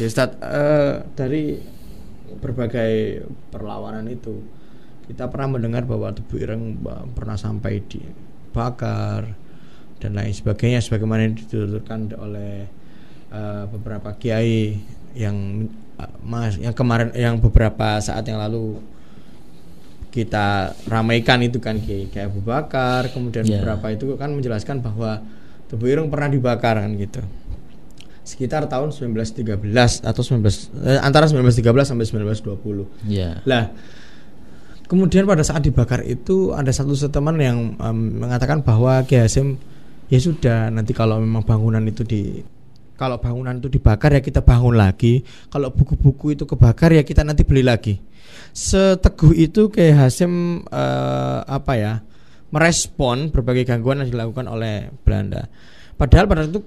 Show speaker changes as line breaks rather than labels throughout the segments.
Oke, Ustaz, uh, dari berbagai perlawanan itu kita pernah mendengar bahwa Tebu Ireng pernah sampai dibakar dan lain sebagainya sebagaimana dituturkan oleh uh, beberapa kiai yang mas eh, yang kemarin yang beberapa saat yang lalu kita ramaikan itu kan kiai kayak Abu Bakar kemudian yeah. beberapa itu kan menjelaskan bahwa Tebu Ireng pernah dibakar kan gitu sekitar tahun 1913 atau 19 eh, antara 1913 sampai 1920. Iya. Lah kemudian pada saat dibakar itu ada satu teman yang um, mengatakan bahwa Ki Hasim ya sudah nanti kalau memang bangunan itu di kalau bangunan itu dibakar ya kita bangun lagi, kalau buku-buku itu kebakar ya kita nanti beli lagi. Seteguh itu Ki Hasim uh, apa ya? merespon berbagai gangguan yang dilakukan oleh Belanda. Padahal pada itu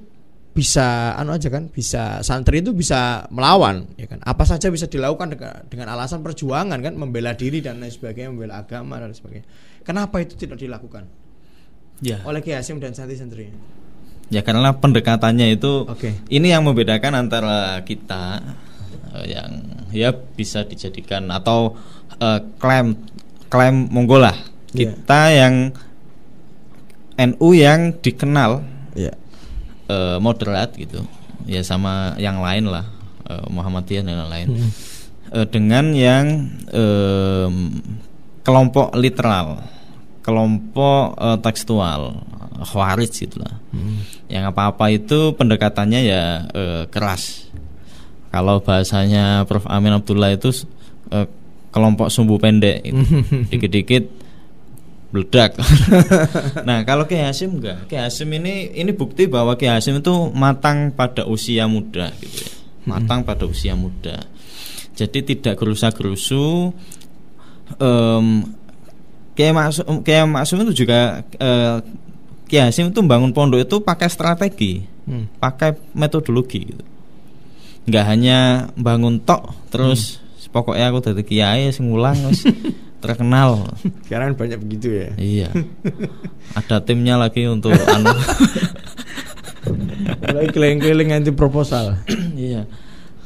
bisa anu aja kan bisa santri itu bisa melawan ya kan apa saja bisa dilakukan dengan, dengan alasan perjuangan kan membela diri dan lain sebagainya membela agama dan lain sebagainya kenapa itu tidak dilakukan ya oleh Kiai Hasim dan santri santrinya
ya karena pendekatannya itu okay. ini yang membedakan antara kita eh, yang ya bisa dijadikan atau uh, klaim klaim Monggola yeah. Iya. kita yang NU yang dikenal yeah uh, moderat gitu ya sama yang lain lah uh, Muhammadiyah dan lain-lain hmm. uh, dengan yang um, kelompok literal kelompok uh, tekstual khawarij gitulah hmm. yang apa-apa itu pendekatannya ya uh, keras kalau bahasanya Prof Amin Abdullah itu uh, kelompok sumbu pendek dikit gitu. dikit-dikit meledak. nah, kalau Ki Hasim enggak. Ki Hasim ini ini bukti bahwa Ki Hasim itu matang pada usia muda gitu ya. Hmm. Matang hmm. pada usia muda. Jadi tidak gerusa-gerusu um, Kiai Maksum Kiai itu juga uh, Ki Hasim itu bangun pondok itu pakai strategi, hmm. pakai metodologi gitu. Enggak hanya bangun tok terus hmm. pokoknya aku dari kiai sing ngulang terkenal. Sekarang banyak begitu ya. Iya. Ada timnya lagi untuk anu. Lagi keliling-keliling anti proposal. iya.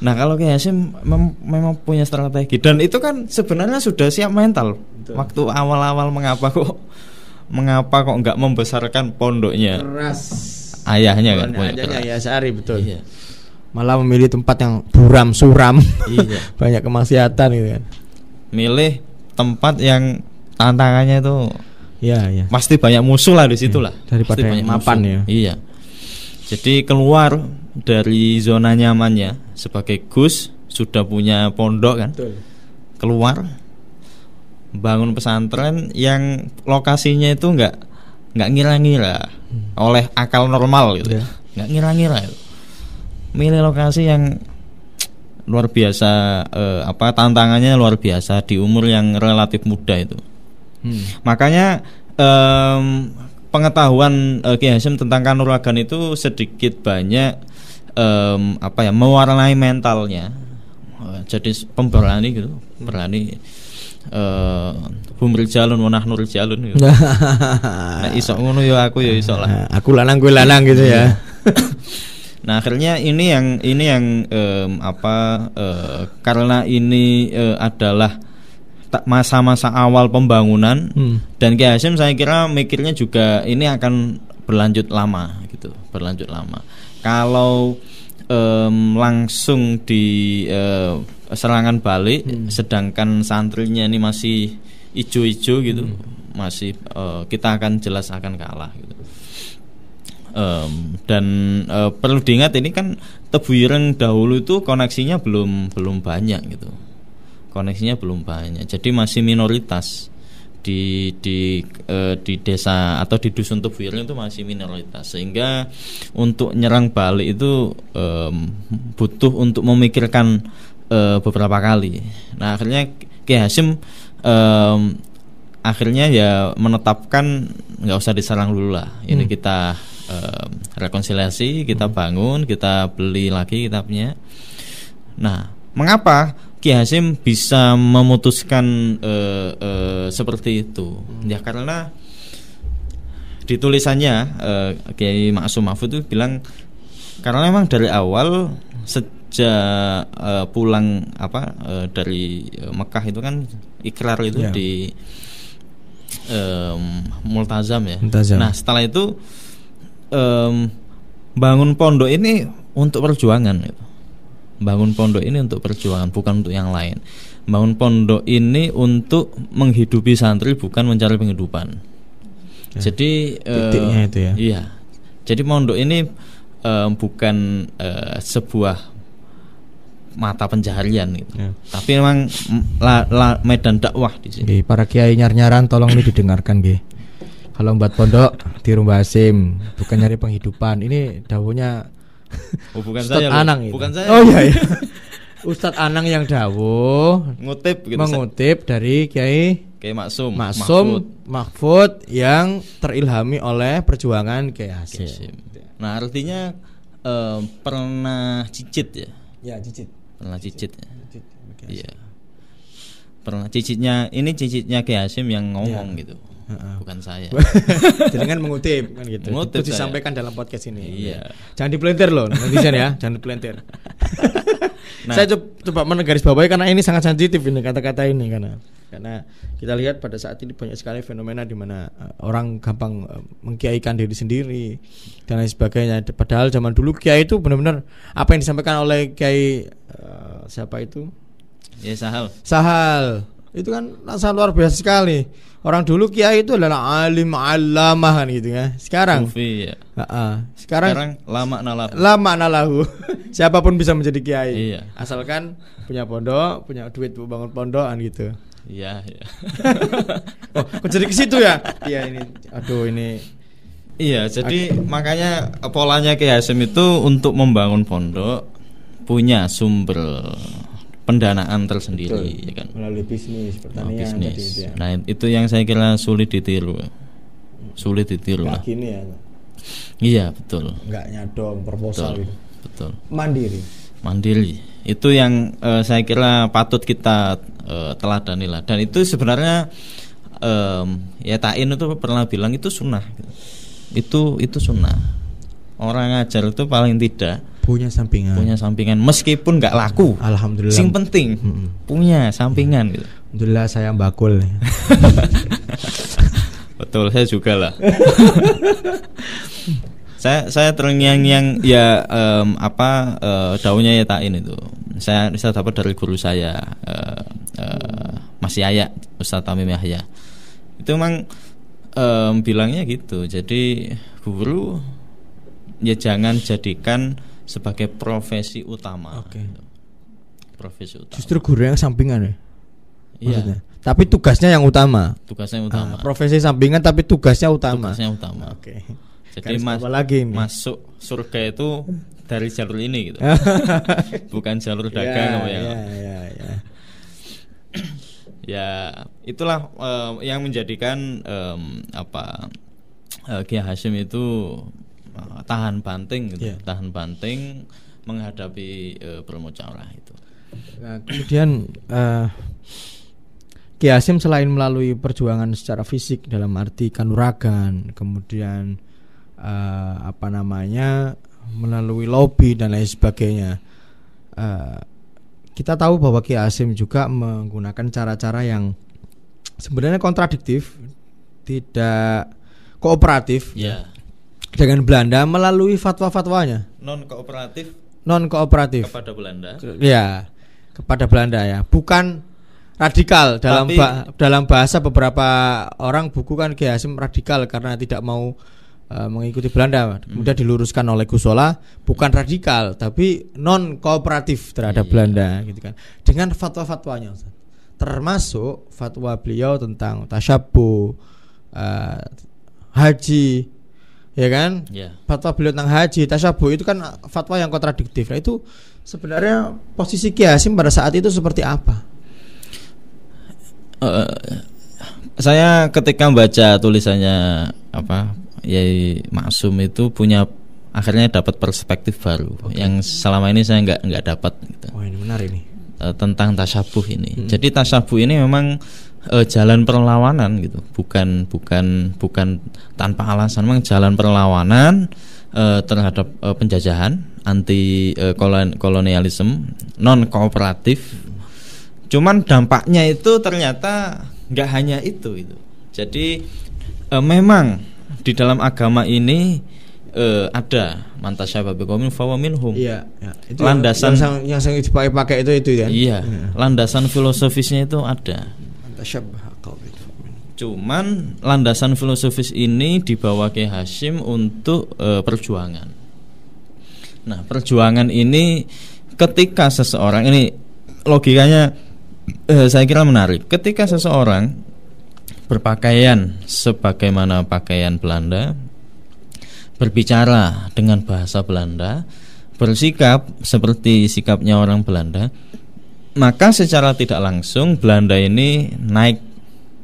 Nah kalau kayak sih mem memang punya strategi dan itu kan sebenarnya sudah siap mental Betul. waktu awal-awal mengapa kok mengapa kok nggak membesarkan pondoknya Keras. ayahnya kan punya ayahnya ya sehari betul iya.
malah memilih tempat yang buram suram iya. banyak kemaksiatan gitu kan
milih tempat yang tantangannya itu ya, ya. pasti banyak musuh lah di iya, situ ya, lah daripada pasti banyak mapan musuh. ya iya jadi keluar dari zona nyamannya sebagai Gus sudah punya pondok kan Betul. keluar bangun pesantren yang lokasinya itu nggak nggak ngira-ngira hmm. oleh akal normal gitu ya nggak ngira-ngira itu. milih lokasi yang luar biasa eh, apa tantangannya luar biasa di umur yang relatif muda itu. Hmm. Makanya eh, pengetahuan eh, Kiai Hasim tentang kanuragan itu sedikit banyak eh, apa ya mewarnai mentalnya. Eh, jadi pemberani gitu, berani. eh hum rijalun wa nahnu gitu. nah, iso ngono ya aku ya iso lah. Aku lanang
gue lanang gitu ya. Iya.
Nah akhirnya ini yang ini yang um, apa uh, karena ini uh, adalah masa-masa awal pembangunan hmm. dan Kiai Hasim saya kira mikirnya juga ini akan berlanjut lama gitu berlanjut lama kalau um, langsung di uh, serangan balik hmm. sedangkan santrinya ini masih hijau-hijau gitu hmm. masih uh, kita akan jelas akan kalah gitu Um, dan uh, perlu diingat ini kan ireng dahulu itu koneksinya belum belum banyak gitu. Koneksinya belum banyak. Jadi masih minoritas di di uh, di desa atau di dusun ireng itu masih minoritas sehingga untuk nyerang balik itu um, butuh untuk memikirkan uh, beberapa kali. Nah akhirnya Ki Hasim um, akhirnya ya menetapkan nggak usah diserang dulu lah. Ini hmm. kita um, rekonsiliasi, kita hmm. bangun, kita beli lagi kitabnya. Nah, mengapa Ki Hasim bisa memutuskan uh, uh, seperti itu? Hmm. Ya karena di tulisannya uh, Kiai Maksum Mahfud itu bilang karena memang dari awal sejak uh, pulang apa uh, dari Mekah itu kan ikrar itu yeah. di um, Multazam ya. Multazam. Nah, setelah itu um, bangun pondok ini untuk perjuangan gitu. Bangun pondok ini untuk perjuangan bukan untuk yang lain. Bangun pondok ini untuk menghidupi santri bukan mencari penghidupan. Ya, Jadi eh, titiknya uh, itu ya. Iya. Jadi pondok ini uh, bukan uh, sebuah mata pencaharian gitu. Ya. Tapi memang la, la, medan
dakwah di sini. Gih, para kiai nyar-nyaran tolong ini didengarkan nggih. Kalau buat pondok di rumah Asim, bukan nyari penghidupan. Ini dawuhnya oh, bukan Ustaz saya, Anang itu. Bukan saya. Oh iya iya. Ustadz Anang yang dawuh ngutip gitu, mengutip dari Kiai Kiai Maksum Maksum Mahfud. yang terilhami oleh perjuangan Kiai Hasim.
Nah, artinya eh, pernah cicit ya? Ya, cicit. Pernah cicit. Ya? cicit. Iya. Pernah cicitnya ini cicitnya Kiai Hasim yang ngomong ya. gitu uh-uh. bukan saya. Jangan mengutip kan gitu. Mengutip Itu disampaikan saya. dalam podcast ini. Iya. Jangan dipelintir loh netizen ya, jangan dipelintir.
nah. Saya coba, coba menegaris bawahi karena ini sangat sensitif ini kata-kata ini karena karena kita lihat pada saat ini banyak sekali fenomena di mana eh, orang gampang eh, mengkiaikan diri sendiri dan lain sebagainya. Padahal zaman dulu kiai itu benar-benar apa yang disampaikan oleh kiai uh, siapa itu? Ya Sahal. Sahal itu kan rasa luar biasa sekali. Orang dulu kiai itu adalah alim alamah kan gitu ya. Sekarang Sufi, ya. Uh -uh. Sekarang, Sekarang lama nalahu. Lama nalahu. Siapapun bisa menjadi kiai. Iya. Asalkan punya pondok, punya duit buat bangun pondokan gitu.
Iya, iya. oh, kok jadi ke situ ya? Iya ini. Aduh ini Iya, jadi Oke. makanya polanya kiai Hasim itu untuk membangun pondok punya sumber pendanaan tersendiri Betul. ya kan melalui bisnis pertanian oh, bisnis. itu ya. nah itu yang saya kira sulit ditiru sulit ditiru lah gini ya iya betul
Enggak nyadong proposal betul, itu. betul. mandiri
mandiri itu yang uh, saya kira patut kita uh, teladani lah dan itu sebenarnya um, ya Tain itu pernah bilang itu sunnah itu itu sunnah orang ngajar itu paling tidak punya sampingan punya sampingan meskipun nggak laku alhamdulillah sing penting mm punya sampingan gitu alhamdulillah saya bakul betul saya juga lah saya saya terngiang yang ya um, apa uh, daunnya ya tak itu saya bisa dapat dari guru saya uh, uh, Mas Yaya Ustaz Tamim Yahya itu memang um, bilangnya gitu jadi guru ya jangan jadikan sebagai profesi utama. Oke. Okay. Profesi utama.
Justru guru yang sampingan ya. Iya. Tapi tugasnya yang utama. Tugasnya utama. Ah, profesi sampingan tapi tugasnya utama. Tugasnya
utama. Oke. Okay. Jadi mas lagi ini? masuk surga itu dari jalur ini gitu. Bukan jalur iya, dagang yeah, ya. Iya. iya, ya. ya, itulah um, yang menjadikan um, apa uh, Hashim itu Eh, tahan banting gitu yeah. Iya. tahan banting menghadapi uh, itu
nah, kemudian uh, Ki Asim selain melalui perjuangan secara fisik dalam arti kanuragan kemudian uh, apa namanya melalui lobby dan lain sebagainya uh, kita tahu bahwa Ki Asim juga menggunakan cara-cara yang sebenarnya kontradiktif tidak kooperatif yeah dengan Belanda melalui fatwa-fatwanya
non kooperatif non kooperatif kepada Belanda ya
kepada Belanda ya bukan radikal dalam Tapi, ba dalam bahasa beberapa orang buku kan Kiai Hasim radikal karena tidak mau eh, mengikuti Belanda. Hmm. Kemudian diluruskan oleh Gusola bukan radikal tapi non kooperatif terhadap iya. Belanda gitu kan. Dengan fatwa-fatwanya termasuk fatwa beliau tentang tasyabu uh, eh, haji ya kan? Yeah. Fatwa beliau tentang haji, tasyabuh itu kan fatwa yang kontradiktif. Nah, itu sebenarnya posisi Kiai Hasim pada saat itu seperti apa?
Uh, saya ketika membaca tulisannya apa Yai Maksum itu punya akhirnya dapat perspektif baru okay. yang selama ini saya nggak nggak dapat. Gitu. Oh
ini benar ini
Uh, eh, tentang tasyabuh ini. Hmm. Jadi tasyabuh ini memang e, jalan perlawanan gitu bukan bukan bukan tanpa alasan memang jalan perlawanan e, terhadap e, penjajahan anti e, kolon kolonialisme non kooperatif cuman dampaknya itu ternyata nggak hanya itu itu jadi e, memang di dalam agama ini e, ada mantas biqaumin babi Iya, ya. Itu landasan
yang, yang, yang dipakai-pakai itu itu ya. Iya, ya.
landasan filosofisnya itu ada. Cuman landasan filosofis ini dibawa ke Hashim untuk e, perjuangan. Nah, perjuangan ini ketika seseorang ini logikanya e, saya kira menarik. Ketika seseorang berpakaian sebagaimana pakaian Belanda, berbicara dengan bahasa Belanda, bersikap seperti sikapnya orang Belanda, maka secara tidak langsung Belanda ini naik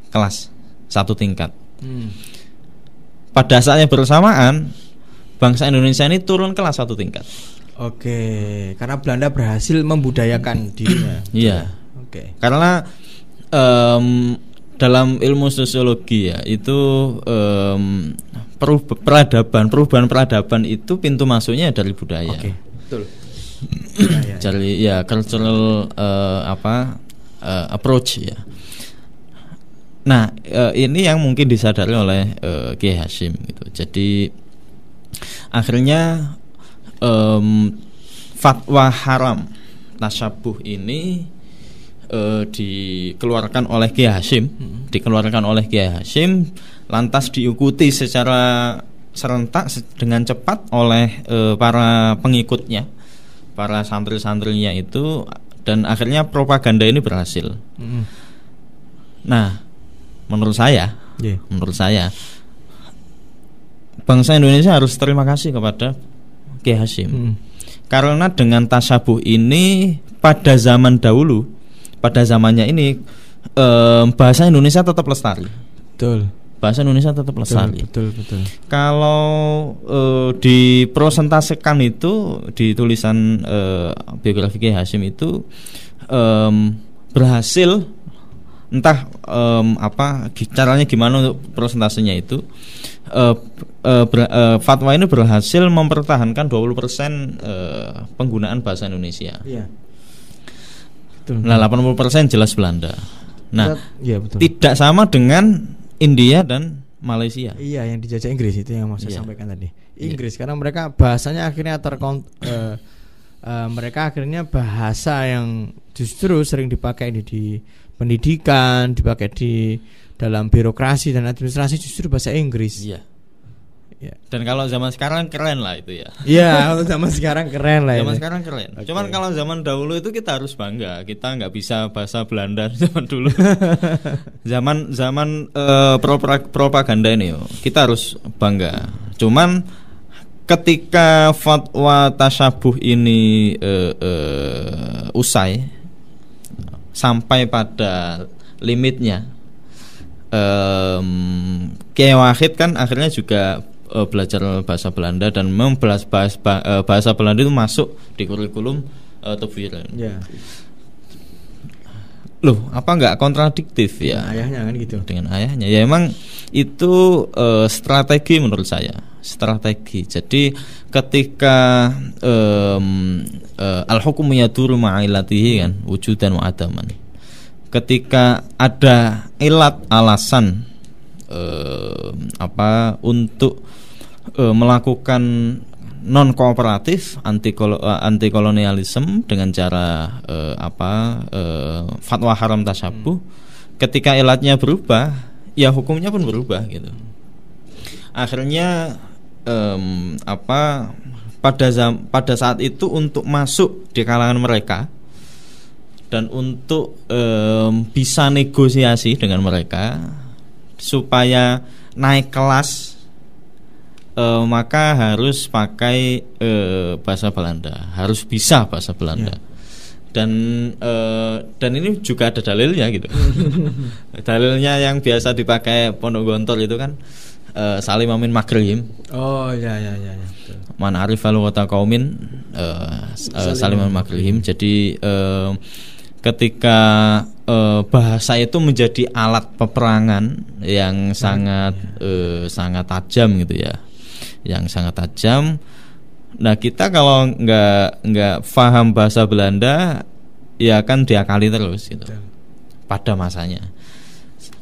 kelas satu tingkat. Hmm. Pada saatnya bersamaan bangsa Indonesia ini turun kelas satu tingkat.
Oke, karena Belanda berhasil membudayakan hmm. dirinya.
Iya. Oke. Karena um, dalam ilmu sosiologi ya itu um, peradaban perubahan peradaban itu pintu masuknya dari budaya. Oke. Betul ya, ya, cari ya cultural uh, apa uh, approach ya. Nah uh, ini yang mungkin disadari oleh uh, Kiai Hashim gitu. Jadi akhirnya um, fatwa haram tasabuh ini uh, dikeluarkan oleh Kiai Hashim, hmm. dikeluarkan oleh Kiai Hashim, lantas diikuti secara serentak dengan cepat oleh uh, para pengikutnya para santri-santrinya itu dan akhirnya propaganda ini berhasil. Mm. Nah, menurut saya, yeah. menurut saya bangsa Indonesia harus terima kasih kepada Kiai Hasim. Mm. Karena dengan tasabuh ini pada zaman dahulu, pada zamannya ini eh, bahasa Indonesia tetap lestari. Betul bahasa Indonesia tetap lestari. Betul, betul, betul. Kalau e, dipresentasikan itu di tulisan e, biografi Kiai Hasim itu e, berhasil entah e, apa caranya gimana untuk presentasinya itu e, e, ber, e, fatwa ini berhasil mempertahankan 20% persen penggunaan bahasa Indonesia. Iya. Nah, 80% jelas Belanda. Nah, ya, betul. tidak sama dengan India dan Malaysia. Iya, yang dijajah Inggris itu yang mau saya iya. sampaikan tadi.
Iya. Inggris iya. karena mereka bahasanya akhirnya terkon uh, uh, mereka akhirnya bahasa yang justru sering dipakai di, di pendidikan, dipakai di dalam birokrasi dan administrasi justru bahasa Inggris.
Iya. Yeah. Dan kalau zaman sekarang keren lah itu ya. Iya, kalau zaman sekarang keren lah. Zaman ini. sekarang keren. Okay. Cuman kalau zaman dahulu itu kita harus bangga. Kita nggak bisa bahasa Belanda zaman dulu. zaman zaman uh, propaganda ini, kita harus bangga. Cuman ketika fatwa tasabuh ini uh, uh, usai sampai pada limitnya, um, Kiai Wahid kan akhirnya juga uh, belajar bahasa Belanda dan memang bahasa, uh, eh, bahasa Belanda itu masuk di kurikulum uh, eh, Tebuireng. Ya. Loh, apa nggak kontradiktif ya? Dengan ayahnya kan gitu. Dengan ayahnya. Ya emang itu uh, strategi menurut saya strategi. Jadi ketika um, uh, al-hukum yaduru ma'ilatihi kan wujud dan wa'adaman. Ketika ada ilat alasan uh, apa untuk uh, melakukan non kooperatif anti eh, anti kolonialisme dengan cara uh, apa uh, fatwa haram tasabuh hmm. ketika elatnya berubah ya hukumnya pun berubah gitu akhirnya um, apa pada zam, pada saat itu untuk masuk di kalangan mereka dan untuk um, bisa negosiasi dengan mereka supaya naik kelas e, maka harus pakai e, bahasa Belanda, harus bisa bahasa Belanda. Yeah. Dan e, dan ini juga ada dalilnya gitu. dalilnya yang biasa dipakai Pondok Gontor itu kan e, Salim Amin Makrim.
Oh ya ya ya. ya.
Man arif al kaumin uh, uh, Salim Amin Makrim. Jadi uh, ketika e, bahasa itu menjadi alat peperangan yang ya, sangat e, sangat tajam gitu ya yang sangat tajam. Nah kita kalau nggak nggak paham bahasa Belanda ya kan diakali terus gitu pada masanya.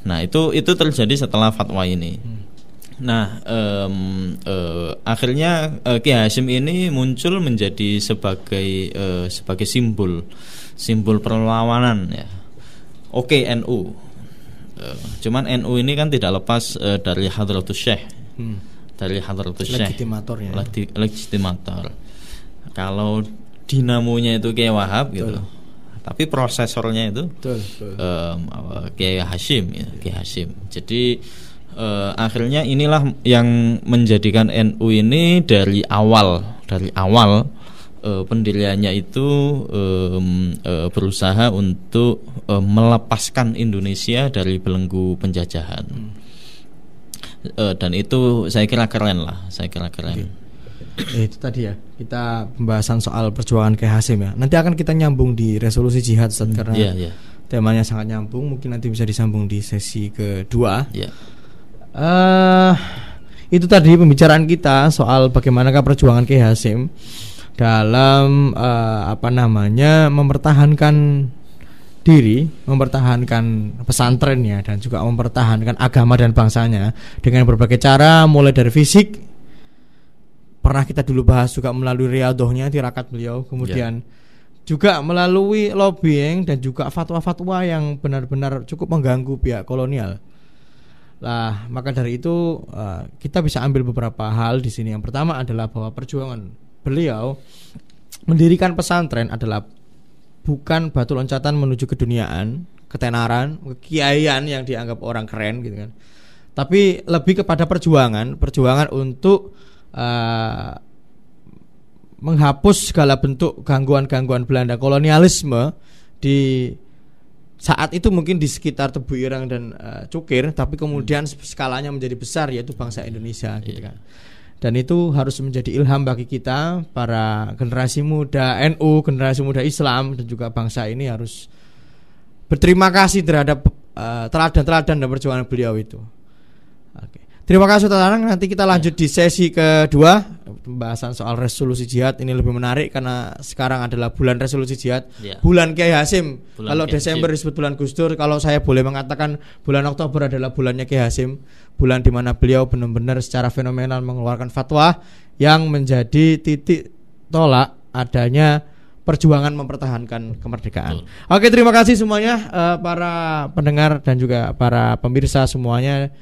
Nah itu itu terjadi setelah fatwa ini. Hmm. Nah um, uh, akhirnya uh, Ki Hasim ini muncul menjadi sebagai uh, sebagai simbol simbol perlawanan ya. Oke NU. Uh, cuman NU ini kan tidak lepas uh, dari Hadratus Syekh. Hmm dari hadratus syekh ya. Legi, legitimator kalau dinamonya itu kayak Wahab gitu. betul. gitu tapi prosesornya itu betul, betul. Um, kayak Hashim ya, kayak Hashim jadi uh, akhirnya inilah yang menjadikan NU ini dari awal dari awal uh, pendiriannya itu um, uh, berusaha untuk uh, melepaskan Indonesia dari belenggu penjajahan. Hmm uh, dan itu saya kira keren lah saya kira keren okay.
Eh, itu tadi ya kita pembahasan soal perjuangan ke Hasim ya nanti akan kita nyambung di resolusi jihad Ustaz, hmm. karena yeah, yeah. temanya sangat nyambung mungkin nanti bisa disambung di sesi kedua yeah. Iya. uh, itu tadi pembicaraan kita soal bagaimanakah perjuangan ke Hasim dalam uh, apa namanya mempertahankan diri mempertahankan pesantrennya dan juga mempertahankan agama dan bangsanya dengan berbagai cara mulai dari fisik pernah kita dulu bahas juga melalui riadohnya di rakat beliau kemudian yeah. juga melalui lobbying dan juga fatwa-fatwa yang benar-benar cukup mengganggu pihak kolonial lah maka dari itu eh, kita bisa ambil beberapa hal di sini yang pertama adalah bahwa perjuangan beliau mendirikan pesantren adalah bukan batu loncatan menuju keduniaan, ketenaran, kekiaian yang dianggap orang keren gitu kan. Tapi lebih kepada perjuangan, perjuangan untuk uh, menghapus segala bentuk gangguan-gangguan Belanda kolonialisme di saat itu mungkin di sekitar Tebu Irang dan uh, Cukir, tapi kemudian hmm. skalanya menjadi besar yaitu bangsa Indonesia gitu iya. kan dan itu harus menjadi ilham bagi kita para generasi muda NU, generasi muda Islam dan juga bangsa ini harus berterima kasih terhadap eh, teladan-teladan uh, teladan -teladan dan perjuangan beliau itu. Oke. Okay. Terima kasih Anang. Nanti kita lanjut di sesi kedua pembahasan soal resolusi jihad ini lebih menarik karena sekarang adalah bulan resolusi jihad, ya. bulan Kiai Hasim. Bulan kalau Kiai Desember disebut bulan Gustur, kalau saya boleh mengatakan bulan Oktober adalah bulannya Kiai Hasim, bulan di mana beliau benar-benar secara fenomenal mengeluarkan fatwa yang menjadi titik tolak adanya perjuangan mempertahankan kemerdekaan. Betul. Oke, terima kasih semuanya eh, para pendengar dan juga para pemirsa semuanya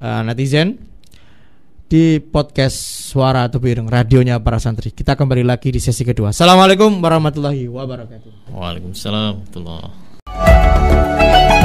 uh, netizen di podcast Suara atau Tebireng radionya para santri. Kita kembali lagi di sesi kedua. Assalamualaikum warahmatullahi
wabarakatuh. Waalaikumsalam warahmatullahi.